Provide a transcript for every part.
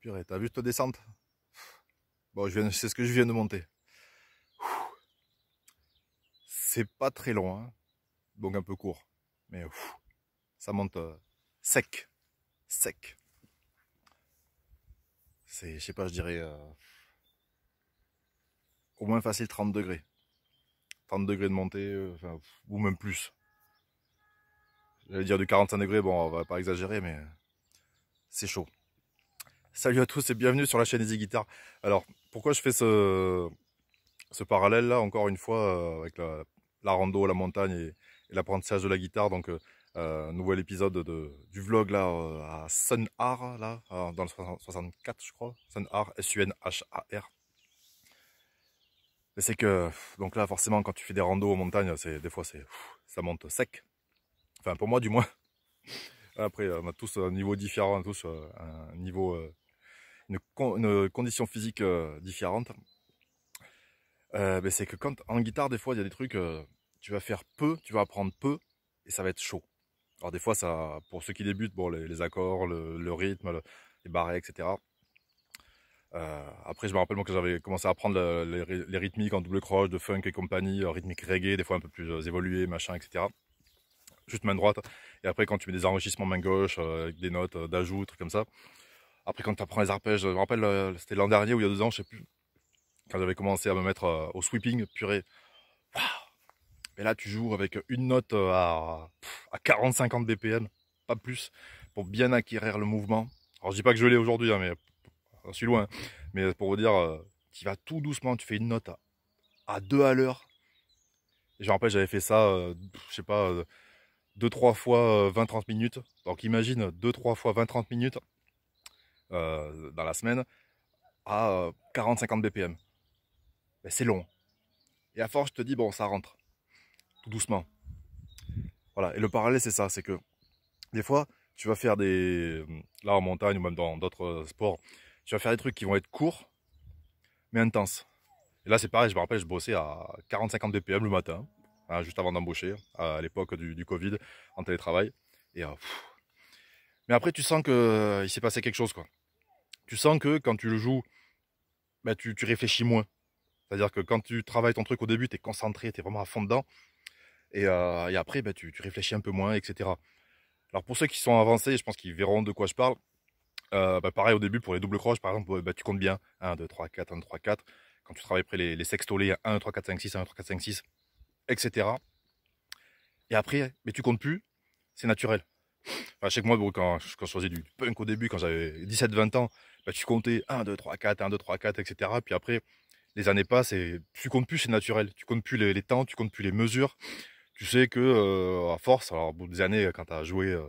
Purée, t'as vu cette descente Bon, je viens, c'est ce que je viens de monter. C'est pas très long, hein. donc un peu court, mais ça monte euh, sec, sec. C'est, je sais pas, je dirais euh, au moins facile 30 degrés. 30 degrés de montée, euh, ou même plus. J'allais dire du 45 degrés, bon, on va pas exagérer, mais c'est chaud. Salut à tous et bienvenue sur la chaîne Easy Guitar. Alors, pourquoi je fais ce, ce parallèle là, encore une fois, euh, avec la, rando, la montagne et, l'apprentissage de la guitare Donc, euh, euh nouvel épisode de, du vlog là, euh, à Sunhar, là, dans le 64, je crois. Sunhar, S-U-N-H-A-R. Mais c'est que, donc là, forcément, quand tu fais des randos en montagne, des fois, c'est ça monte sec. Enfin, pour moi, du moins. Après, on a tous un niveau différent, tous un niveau une, condition physique euh, différente, euh, ben, c'est que quand en guitare, des fois, il y a des trucs, euh, tu vas faire peu, tu vas apprendre peu, et ça va être chaud. Alors des fois, ça, pour ceux qui débutent, bon, les, accords, le, rythme, les barrés, etc. après, je me rappelle moi que j'avais commencé à apprendre les, rythmiques en double croche, de funk et compagnie, rythmique reggae, des fois un peu plus évolué, machin, etc. Juste main droite. Et après, quand tu mets des enrichissements main gauche, avec des notes d'ajout, trucs comme ça, après, quand tu apprends les arpèges, je me rappelle, euh, c'était l'an dernier ou il y a deux ans, je sais plus, quand j'avais commencé à me mettre euh, au sweeping, purée. et là, tu joues avec une note euh, à, 40-50 BPM, pas plus, pour bien acquérir le mouvement. Alors, je dis pas que je l'ai aujourd'hui, hein, mais je suis loin. Hein. Mais pour vous dire, tu vas tout doucement, tu fais une note à, deux à l'heure. Je me rappelle, j'avais fait ça, je sais pas, deux-trois fois 20-30 minutes. Donc imagine 2-3 fois 20-30 minutes euh, dans la semaine à 40-50 euh, BPM. c'est long. Et à force, je te dis, bon, ça rentre. Tout doucement. Voilà. Et le parallèle, c'est ça. C'est que des fois, tu vas faire des... Euh, là, en montagne ou même dans d'autres sports, tu vas faire des trucs qui vont être courts, mais intenses. Et là, c'est pareil. Je me rappelle, je bossais à 40-50 BPM le matin, hein, juste avant d'embaucher, à l'époque du, Covid, en télétravail. Et... mais après, tu sens que il s'est passé quelque chose, quoi tu sens que quand tu le joues, bah, tu, réfléchis moins. C'est-à-dire que quand tu travailles ton truc au début, tu es concentré, tu es vraiment à fond dedans. Et, euh, après, bah, tu, réfléchis un peu moins, etc. Alors pour ceux qui sont avancés, je pense qu'ils verront de quoi je parle. Euh, bah, pareil au début, pour les doubles croches, par exemple, tu comptes bien. 1, 2, 3, 4, 1, 3, 4. Quand tu travailles après les, les sextolés, 1, 2, 3, 4, 5, 6, 1, 2, 3, 4, 5, 6, etc. Et après, mais tu comptes plus, c'est naturel. Enfin, je que moi, quand, je faisais du punk au début, quand j'avais 17-20 ans, bah, tu comptais 1, 2, 3, 4, 1, 2, 3, 4, etc. Puis après, les années passent et tu comptes plus, c'est naturel. Tu comptes plus les, temps, tu comptes plus les mesures. Tu sais que, euh, à force, alors, au bout des années, quand tu as joué euh,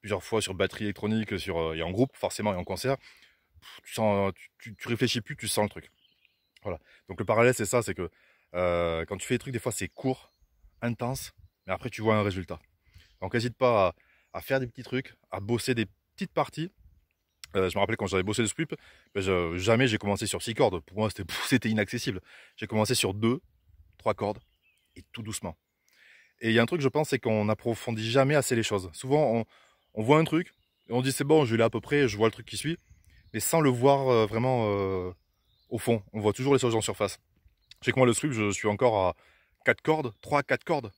plusieurs fois sur batterie électronique sur, euh, et en groupe, forcément, et en concert, tu, sens, tu, réfléchis plus, tu sens le truc. Voilà. Donc le parallèle, c'est ça, c'est que quand tu fais des trucs, des fois, c'est court, intense, mais après, tu vois un résultat. Donc n'hésite pas à à faire des petits trucs, à bosser des petites parties. Euh, je me rappelle quand j'avais bossé le sweep, ben, jamais j'ai commencé sur six cordes. Pour moi, c'était inaccessible. J'ai commencé sur deux, trois cordes et tout doucement. Et il y a un truc, je pense, c'est qu'on n'approfondit jamais assez les choses. Souvent, on, voit un truc et on dit c'est bon, je l'ai à peu près, je vois le truc qui suit, mais sans le voir euh, vraiment euh, au fond. On voit toujours les choses en surface. Chez moi, le sweep, je suis encore à quatre cordes, trois, quatre cordes.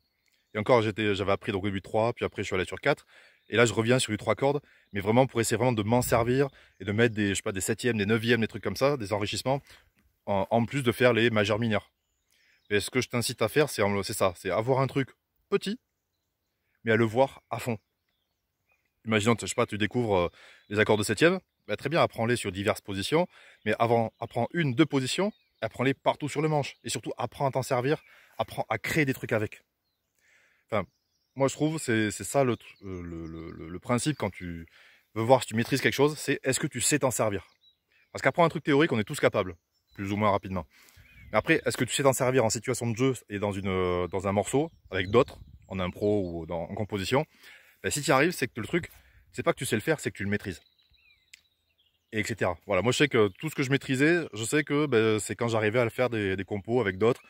Et encore, j'avais appris donc le début 3, puis après je suis allé sur 4. Et là, je reviens sur les 3 cordes, mais vraiment pour essayer vraiment de m'en servir et de mettre des, je sais pas, des septièmes, des neuvièmes, des trucs comme ça, des enrichissements, en, plus de faire les majeurs mineurs. Et ce que je t'incite à faire, c'est ça, c'est avoir un truc petit, mais à le voir à fond. Imaginons, je pas, tu découvres euh, les accords de septième, bah, très bien, apprends-les sur diverses positions, mais avant, apprends une, deux positions, apprends-les partout sur le manche, et surtout, apprends à t'en servir, apprends à créer des trucs avec moi je trouve, c'est ça euh, le, principe quand tu veux voir si tu maîtrises quelque chose, c'est est-ce que tu sais t'en servir Parce qu'après un truc théorique, on est tous capables, plus ou moins rapidement. Mais après, est-ce que tu sais t'en servir en situation de jeu et dans, une, euh, dans un morceau, avec d'autres, en impro ou en composition ben, Si tu y arrives, c'est que le truc, c'est pas que tu sais le faire, c'est que tu le maîtrises. Et etc. Voilà, moi je sais que tout ce que je maîtrisais, je sais que ben, c'est quand j'arrivais à le faire des, compos avec d'autres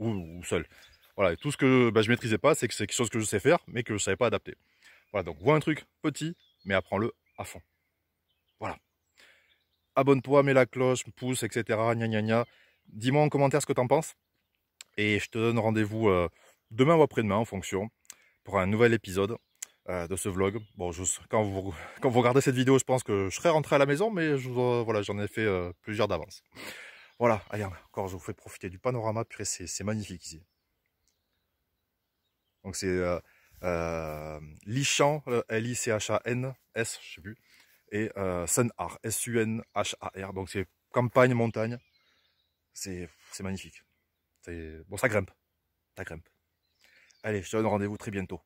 ou, ou seul. Voilà, tout ce que je bah, je maîtrisais pas, c'est que c'est quelque chose que je sais faire, mais que je savais pas adapter. Voilà, donc vois un truc petit, mais apprends-le à fond. Voilà. Abonne-toi, mets la cloche, pouce, etc. Gna gna gna. Dis-moi en commentaire ce que t'en penses. Et je te donne rendez-vous euh, demain ou après-demain en fonction pour un nouvel épisode euh, de ce vlog. Bon, quand, vous, quand regardez cette vidéo, je pense que je serai rentré à la maison, mais euh, voilà, j'en ai fait plusieurs d'avance. Voilà, allez, encore, je vous fais profiter du panorama. Puis c'est magnifique ici. Donc c'est euh, euh Lichan, euh, L-I-C-H-A-N, S, je sais plus, et euh, Sunhar, S-U-N-H-A-R. Donc c'est campagne, montagne. C'est magnifique. Bon, ça grimpe. Ça grimpe. Allez, je te donne rendez-vous très bientôt.